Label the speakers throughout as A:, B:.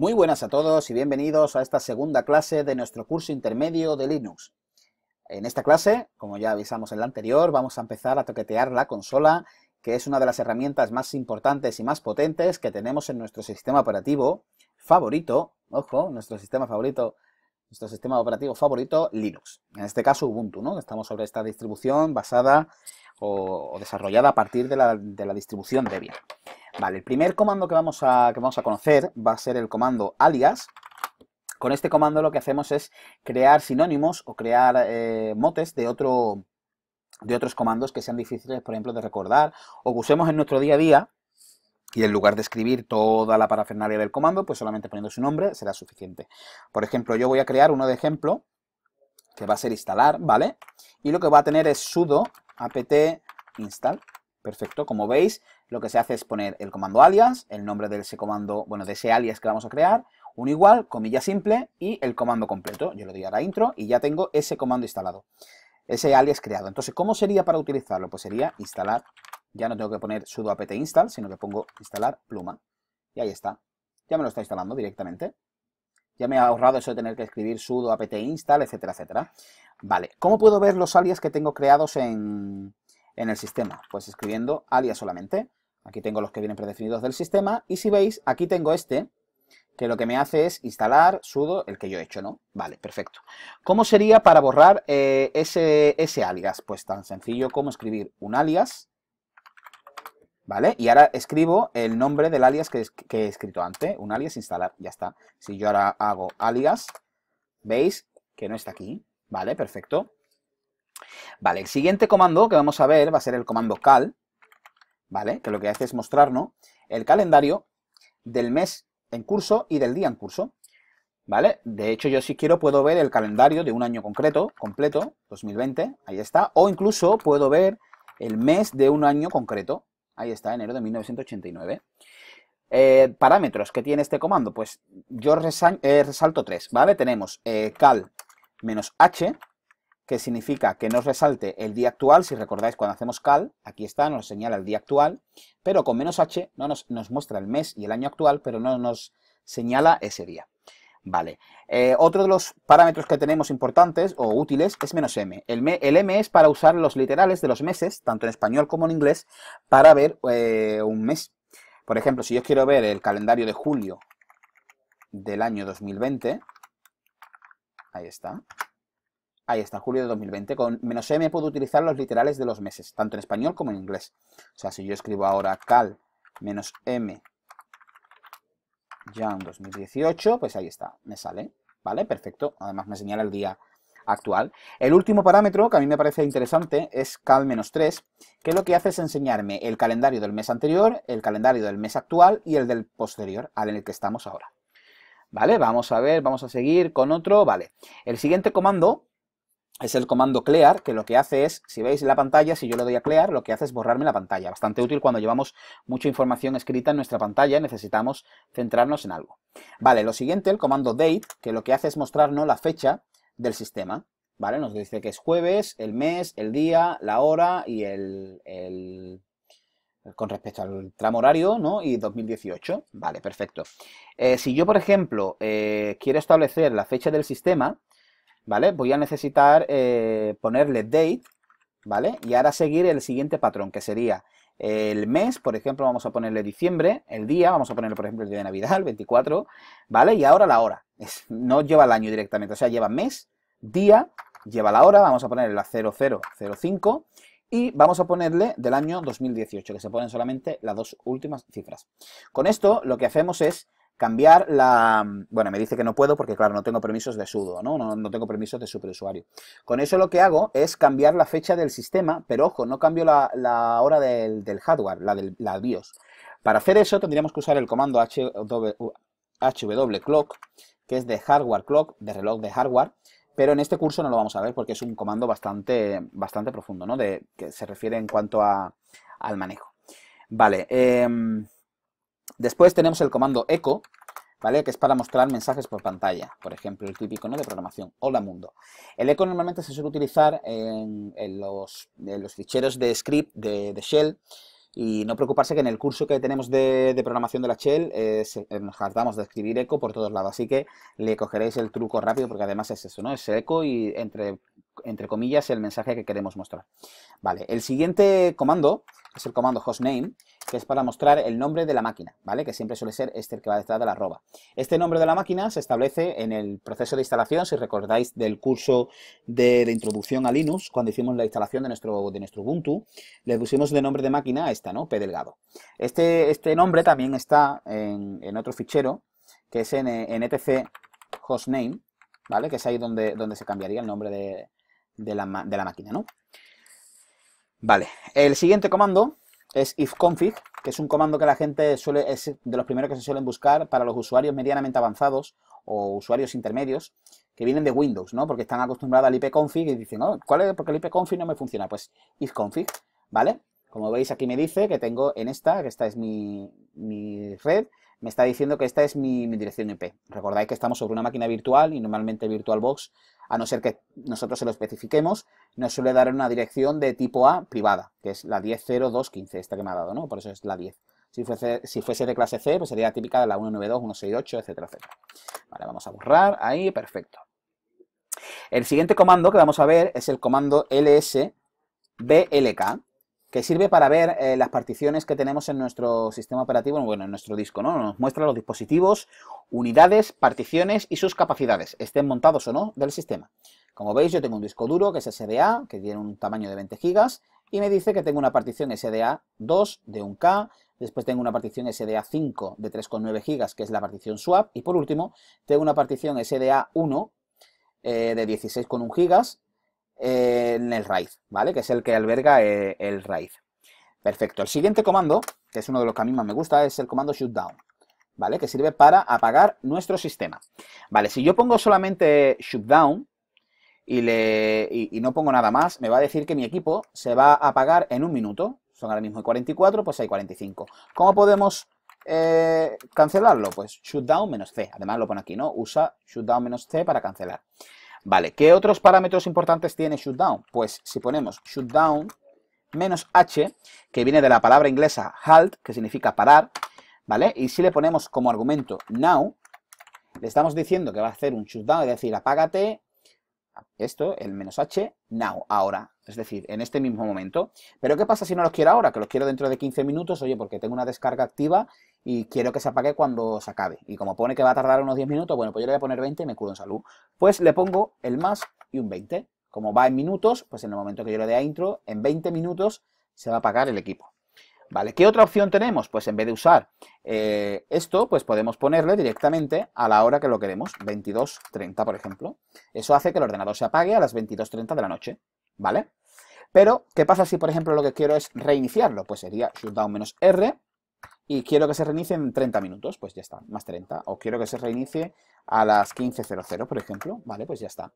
A: Muy buenas a todos y bienvenidos a esta segunda clase de nuestro curso intermedio de Linux. En esta clase, como ya avisamos en la anterior, vamos a empezar a toquetear la consola, que es una de las herramientas más importantes y más potentes que tenemos en nuestro sistema operativo favorito, ojo, nuestro sistema favorito, nuestro sistema operativo favorito, Linux. En este caso Ubuntu, ¿no? Estamos sobre esta distribución basada o, desarrollada a partir de la, de la distribución Debian el primer comando que vamos, a, que vamos a conocer va a ser el comando alias. Con este comando lo que hacemos es crear sinónimos o crear eh, motes de otro, de otros comandos que sean difíciles, por ejemplo, de recordar o que usemos en nuestro día a día y en lugar de escribir toda la parafernalia del comando, pues solamente poniendo su nombre será suficiente. Por ejemplo, yo voy a crear uno de ejemplo que va a ser instalar, ¿vale? Y lo que va a tener es sudo apt install. Perfecto, como veis, lo que se hace es poner el comando alias, el nombre de ese comando, bueno, de ese alias que vamos a crear, un igual, comilla simple y el comando completo. Yo lo doy a intro y ya tengo ese comando instalado, ese alias creado. Entonces, ¿cómo sería para utilizarlo? Pues sería instalar, ya no tengo que poner sudo apt install, sino que pongo instalar pluma. Y ahí está, ya me lo está instalando directamente. Ya me ha ahorrado eso de tener que escribir sudo apt install, etcétera, etcétera. Vale, ¿cómo puedo ver los alias que tengo creados en, en el sistema? Pues escribiendo alias solamente. Aquí tengo los que vienen predefinidos del sistema. Y si veis, aquí tengo este, que lo que me hace es instalar sudo el que yo he hecho, ¿no? Vale, perfecto. ¿Cómo sería para borrar eh, ese, ese alias? Pues tan sencillo como escribir un alias, ¿vale? Y ahora escribo el nombre del alias que, que, he escrito antes, un alias instalar, ya está. Si yo ahora hago alias, veis que no está aquí, ¿vale? Perfecto. Vale, el siguiente comando que vamos a ver va a ser el comando cal, ¿vale? Que lo que hace es mostrarnos el calendario del mes en curso y del día en curso, ¿vale? De hecho, yo si quiero puedo ver el calendario de un año concreto, completo, 2020, ahí está, o incluso puedo ver el mes de un año concreto, ahí está, enero de 1989. Eh, parámetros que tiene este comando, pues yo eh, resalto tres, ¿vale? Tenemos eh, cal menos h, que significa que nos resalte el día actual, si recordáis cuando hacemos cal, aquí está, nos señala el día actual, pero con menos h no nos, muestra el mes y el año actual, pero no nos señala ese día. Vale. Eh, otro de los parámetros que tenemos importantes o útiles es menos m. El, m es para usar los literales de los meses, tanto en español como en inglés, para ver eh, un mes. Por ejemplo, si yo quiero ver el calendario de julio del año 2020, ahí está, Ahí está, julio de 2020. Con menos M puedo utilizar los literales de los meses, tanto en español como en inglés. O sea, si yo escribo ahora cal menos M ya en 2018, pues ahí está, me sale. ¿Vale? Perfecto. Además me señala el día actual. El último parámetro, que a mí me parece interesante, es cal-3, menos que lo que hace es enseñarme el calendario del mes anterior, el calendario del mes actual y el del posterior, al en el que estamos ahora. ¿Vale? Vamos a ver, vamos a seguir con otro. Vale. El siguiente comando es el comando clear, que lo que hace es, si veis la pantalla, si yo le doy a clear, lo que hace es borrarme la pantalla. Bastante útil cuando llevamos mucha información escrita en nuestra pantalla y necesitamos centrarnos en algo. Vale, lo siguiente, el comando date, que lo que hace es mostrarnos la fecha del sistema. Vale, nos dice que es jueves, el mes, el día, la hora y el, el con respecto al tramo horario, ¿no? Y 2018. Vale, perfecto. Eh, si yo, por ejemplo, eh, quiero establecer la fecha del sistema, ¿vale? Voy a necesitar eh, ponerle date, ¿vale? Y ahora seguir el siguiente patrón, que sería el mes, por ejemplo, vamos a ponerle diciembre, el día, vamos a ponerle, por ejemplo, el día de Navidad, el 24, ¿vale? Y ahora la hora. no lleva el año directamente, o sea, lleva mes, día, lleva la hora, vamos a ponerle la 0005 y vamos a ponerle del año 2018, que se ponen solamente las dos últimas cifras. Con esto lo que hacemos es cambiar la... Bueno, me dice que no puedo porque, claro, no tengo permisos de sudo, ¿no? No, tengo permisos de superusuario. Con eso lo que hago es cambiar la fecha del sistema, pero ojo, no cambio la, hora del, hardware, la del la BIOS. Para hacer eso tendríamos que usar el comando hwclock, que es de hardware clock, de reloj de hardware, pero en este curso no lo vamos a ver porque es un comando bastante, bastante profundo, ¿no? De, que se refiere en cuanto al manejo. Vale, eh, Después tenemos el comando echo, ¿vale? Que es para mostrar mensajes por pantalla. Por ejemplo, el típico ¿no? de programación. Hola mundo. El echo normalmente se suele utilizar en, los, ficheros de script de, shell. Y no preocuparse que en el curso que tenemos de, programación de la shell eh, nos hartamos de escribir echo por todos lados. Así que le cogeréis el truco rápido porque además es eso, ¿no? Es echo y entre entre comillas, el mensaje que queremos mostrar. Vale, el siguiente comando es el comando hostname, que es para mostrar el nombre de la máquina, ¿vale? Que siempre suele ser este el que va detrás de la arroba. Este nombre de la máquina se establece en el proceso de instalación, si recordáis del curso de, introducción a Linux, cuando hicimos la instalación de nuestro, de nuestro Ubuntu, le pusimos de nombre de máquina a esta, ¿no? P delgado. Este, este nombre también está en, otro fichero, que es en, en etc hostname, ¿vale? Que es ahí donde, donde se cambiaría el nombre de, de la, máquina, ¿no? Vale, el siguiente comando es ifconfig, que es un comando que la gente suele, es de los primeros que se suelen buscar para los usuarios medianamente avanzados o usuarios intermedios que vienen de Windows, ¿no? Porque están acostumbrados al ipconfig y dicen, ¿no? Oh, ¿cuál es? Porque el ipconfig no me funciona. Pues ifconfig, ¿vale? Como veis aquí me dice que tengo en esta, que esta es mi, mi red, me está diciendo que esta es mi, dirección IP. Recordáis que estamos sobre una máquina virtual y normalmente VirtualBox, a no ser que nosotros se lo especifiquemos, nos suele dar una dirección de tipo A privada, que es la 10.0.2.15, esta que me ha dado, ¿no? Por eso es la 10. Si fuese, si fuese de clase C, pues sería típica de la 192.168, etc. etcétera, etcétera. Vale, vamos a borrar. Ahí, perfecto. El siguiente comando que vamos a ver es el comando lsblk que sirve para ver eh, las particiones que tenemos en nuestro sistema operativo, bueno, en nuestro disco, ¿no? Nos muestra los dispositivos, unidades, particiones y sus capacidades, estén montados o no del sistema. Como veis, yo tengo un disco duro que es SDA, que tiene un tamaño de 20 GB, y me dice que tengo una partición SDA 2 de 1K, después tengo una partición SDA 5 de 3,9 GB, que es la partición swap, y por último, tengo una partición SDA 1 eh, de 16,1 GB, en el raíz, ¿vale? Que es el que alberga eh, el raíz. Perfecto. El siguiente comando, que es uno de los que a mí más me gusta, es el comando shutdown, ¿vale? Que sirve para apagar nuestro sistema. Vale, si yo pongo solamente shutdown y, le, y, no pongo nada más, me va a decir que mi equipo se va a apagar en un minuto. Son ahora mismo 44, pues hay 45. ¿Cómo podemos eh, cancelarlo? Pues shutdown-c. Además lo pone aquí, ¿no? Usa shutdown-c para cancelar. Vale, ¿qué otros parámetros importantes tiene shutdown? Pues si ponemos shutdown menos h, que viene de la palabra inglesa halt, que significa parar, ¿vale? Y si le ponemos como argumento now, le estamos diciendo que va a hacer un shutdown, es decir, apágate, esto, el menos h, now, ahora es decir, en este mismo momento. Pero ¿qué pasa si no los quiero ahora? Que los quiero dentro de 15 minutos, oye, porque tengo una descarga activa y quiero que se apague cuando se acabe. Y como pone que va a tardar unos 10 minutos, bueno, pues yo le voy a poner 20 y me curo en salud. Pues le pongo el más y un 20. Como va en minutos, pues en el momento que yo le dé a intro, en 20 minutos se va a apagar el equipo. ¿Vale? ¿Qué otra opción tenemos? Pues en vez de usar eh, esto, pues podemos ponerle directamente a la hora que lo queremos, 22.30 por ejemplo. Eso hace que el ordenador se apague a las 22.30 de la noche, ¿vale? Pero, ¿qué pasa si, por ejemplo, lo que quiero es reiniciarlo? Pues sería shutdown menos R y quiero que se reinicie en 30 minutos, pues ya está, más 30. O quiero que se reinicie a las 15.00, por ejemplo, vale, pues ya está.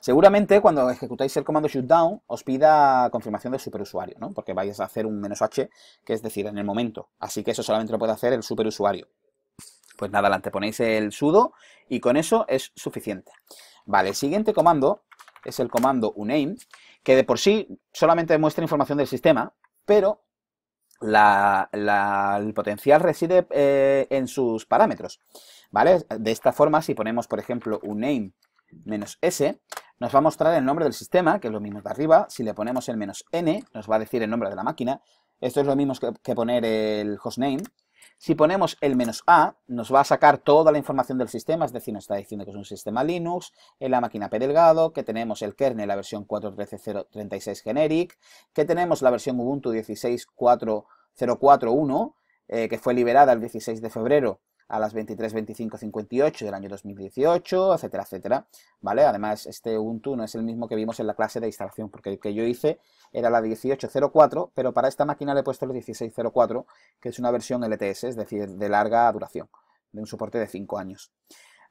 A: Seguramente cuando ejecutáis el comando shutdown os pida confirmación del superusuario, ¿no? Porque vais a hacer un menos H, que es decir, en el momento. Así que eso solamente lo puede hacer el superusuario. Pues nada, adelante, ponéis el sudo y con eso es suficiente. Vale, el siguiente comando es el comando uname que de por sí solamente muestra información del sistema, pero el potencial reside eh, en sus parámetros, ¿vale? De esta forma, si ponemos, por ejemplo, un name menos s, nos va a mostrar el nombre del sistema, que es lo mismo de arriba. Si le ponemos el menos n, nos va a decir el nombre de la máquina. Esto es lo mismo que, que poner el hostname. Si ponemos el menos "-a", nos va a sacar toda la información del sistema, es decir, nos está diciendo que es un sistema Linux, en la máquina P delgado, que tenemos el kernel, la versión 4.13.036 generic, que tenemos la versión Ubuntu 16.4.041, eh, que fue liberada el 16 de febrero a las 23.25.58 del año 2018, etcétera, etcétera, ¿vale? Además, este Ubuntu no es el mismo que vimos en la clase de instalación, porque el que yo hice era la 18.04, pero para esta máquina le he puesto el 16.04, que es una versión LTS, es decir, de larga duración, de un soporte de 5 años.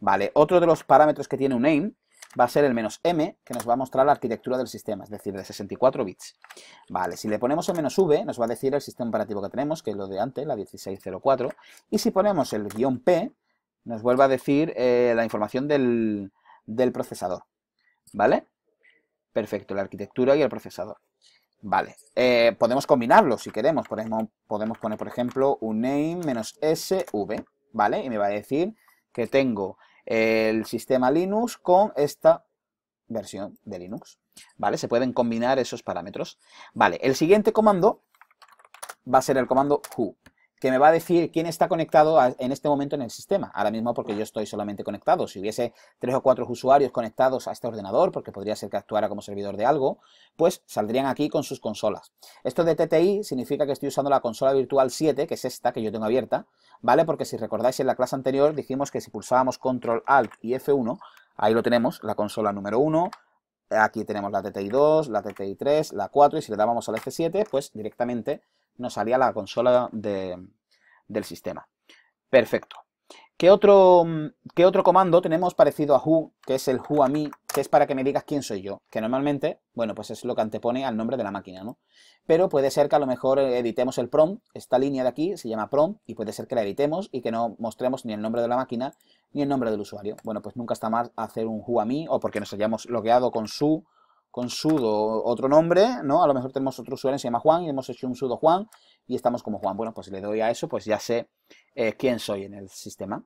A: Vale, otro de los parámetros que tiene un AIM va a ser el menos m, que nos va a mostrar la arquitectura del sistema, es decir, de 64 bits. Vale, si le ponemos el menos v, nos va a decir el sistema operativo que tenemos, que es lo de antes, la 1604, y si ponemos el guión p, nos vuelve a decir eh, la información del, del procesador. ¿Vale? Perfecto, la arquitectura y el procesador. Vale, eh, podemos combinarlo si queremos. Podemos, podemos poner, por ejemplo, un name menos sv, ¿vale? Y me va a decir que tengo el sistema Linux con esta versión de Linux. ¿Vale? Se pueden combinar esos parámetros. Vale, el siguiente comando va a ser el comando who que me va a decir quién está conectado en este momento en el sistema. Ahora mismo porque yo estoy solamente conectado. Si hubiese tres o cuatro usuarios conectados a este ordenador, porque podría ser que actuara como servidor de algo, pues saldrían aquí con sus consolas. Esto de TTI significa que estoy usando la consola virtual 7, que es esta que yo tengo abierta, ¿vale? Porque si recordáis en la clase anterior dijimos que si pulsábamos Control Alt y F1, ahí lo tenemos, la consola número 1, aquí tenemos la TTI 2, la TTI 3, la 4, y si le dábamos al F7, pues directamente nos salía la consola del sistema. Perfecto. ¿Qué otro, mm, otro comando tenemos parecido a who, que es el who a mí, que es para que me digas quién soy yo? Que normalmente, bueno, pues es lo que antepone al nombre de la máquina, ¿no? Pero puede ser que a lo mejor eh, editemos el prompt, esta línea de aquí se llama prompt, y puede ser que la editemos y que no mostremos ni el nombre de la máquina ni el nombre del usuario. Bueno, pues nunca está mal hacer un who a mí, o porque nos hayamos logueado con su con sudo otro nombre, ¿no? A lo mejor tenemos otro usuario que se llama Juan y hemos hecho un sudo Juan y estamos como Juan. Bueno, pues le doy a eso, pues ya sé eh, quién soy en el sistema.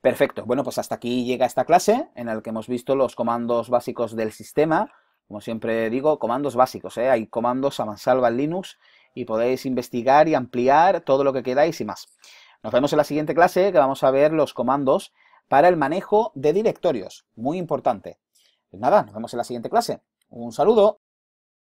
A: Perfecto. Bueno, pues hasta aquí llega esta clase en la que hemos visto los comandos básicos del sistema. Como siempre digo, comandos básicos, ¿eh? Hay comandos a mansalva en Linux y podéis investigar y ampliar todo lo que queráis y más. Nos vemos en la siguiente clase que vamos a ver los comandos para el manejo de directorios. Muy importante. Pues nada, nos vemos en la siguiente clase. Un saludo.